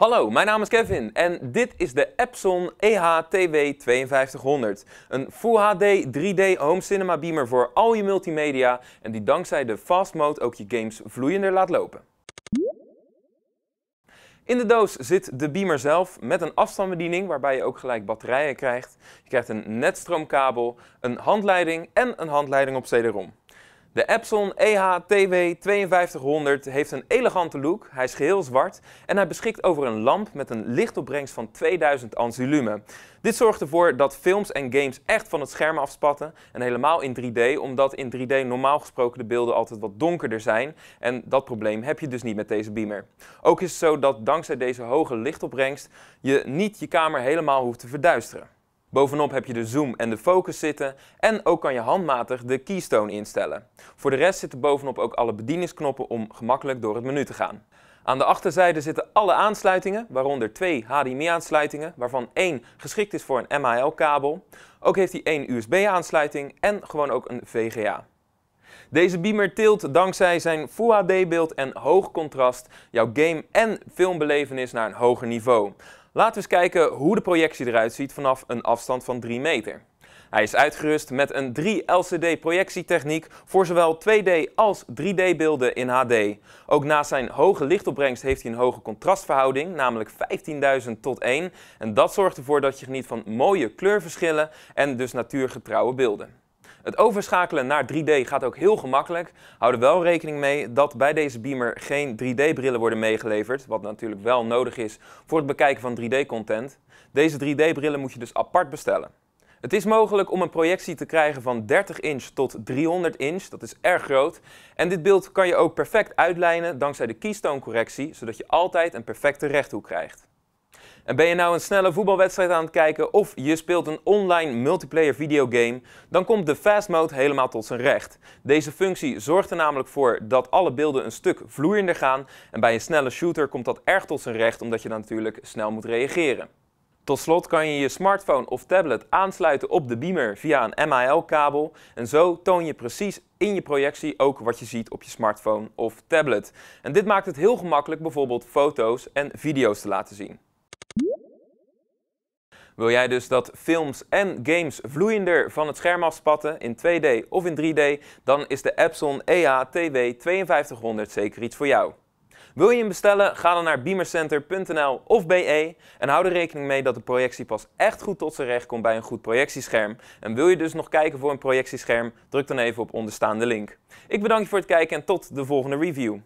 Hallo, mijn naam is Kevin en dit is de Epson EH-TW5200. Een Full HD 3D home cinema beamer voor al je multimedia en die dankzij de fast mode ook je games vloeiender laat lopen. In de doos zit de beamer zelf met een afstandsbediening waarbij je ook gelijk batterijen krijgt. Je krijgt een netstroomkabel, een handleiding en een handleiding op CD-ROM. De Epson EHTW5200 heeft een elegante look, hij is geheel zwart en hij beschikt over een lamp met een lichtopbrengst van 2000 ansi lumen. Dit zorgt ervoor dat films en games echt van het scherm afspatten en helemaal in 3D, omdat in 3D normaal gesproken de beelden altijd wat donkerder zijn en dat probleem heb je dus niet met deze beamer. Ook is het zo dat dankzij deze hoge lichtopbrengst je niet je kamer helemaal hoeft te verduisteren. Bovenop heb je de zoom en de focus zitten en ook kan je handmatig de keystone instellen. Voor de rest zitten bovenop ook alle bedieningsknoppen om gemakkelijk door het menu te gaan. Aan de achterzijde zitten alle aansluitingen, waaronder twee HDMI-aansluitingen, waarvan één geschikt is voor een MHL-kabel. Ook heeft hij één USB-aansluiting en gewoon ook een VGA. Deze beamer tilt dankzij zijn Full HD-beeld en hoog contrast jouw game- en filmbelevenis naar een hoger niveau. Laten we eens kijken hoe de projectie eruit ziet vanaf een afstand van 3 meter. Hij is uitgerust met een 3LCD projectietechniek voor zowel 2D als 3D beelden in HD. Ook naast zijn hoge lichtopbrengst heeft hij een hoge contrastverhouding, namelijk 15.000 tot 1. En dat zorgt ervoor dat je geniet van mooie kleurverschillen en dus natuurgetrouwe beelden. Het overschakelen naar 3D gaat ook heel gemakkelijk. Hou er wel rekening mee dat bij deze beamer geen 3D-brillen worden meegeleverd, wat natuurlijk wel nodig is voor het bekijken van 3D-content. Deze 3D-brillen moet je dus apart bestellen. Het is mogelijk om een projectie te krijgen van 30 inch tot 300 inch, dat is erg groot. En dit beeld kan je ook perfect uitlijnen dankzij de keystone correctie, zodat je altijd een perfecte rechthoek krijgt. En ben je nou een snelle voetbalwedstrijd aan het kijken of je speelt een online multiplayer videogame, dan komt de fast mode helemaal tot zijn recht. Deze functie zorgt er namelijk voor dat alle beelden een stuk vloeiender gaan en bij een snelle shooter komt dat erg tot zijn recht omdat je dan natuurlijk snel moet reageren. Tot slot kan je je smartphone of tablet aansluiten op de beamer via een MAL-kabel en zo toon je precies in je projectie ook wat je ziet op je smartphone of tablet. En dit maakt het heel gemakkelijk bijvoorbeeld foto's en video's te laten zien. Wil jij dus dat films en games vloeiender van het scherm afspatten in 2D of in 3D? Dan is de Epson EA-TW5200 zeker iets voor jou. Wil je hem bestellen? Ga dan naar beamercenter.nl of BE en hou er rekening mee dat de projectie pas echt goed tot zijn recht komt bij een goed projectiescherm. En wil je dus nog kijken voor een projectiescherm? Druk dan even op onderstaande link. Ik bedank je voor het kijken en tot de volgende review.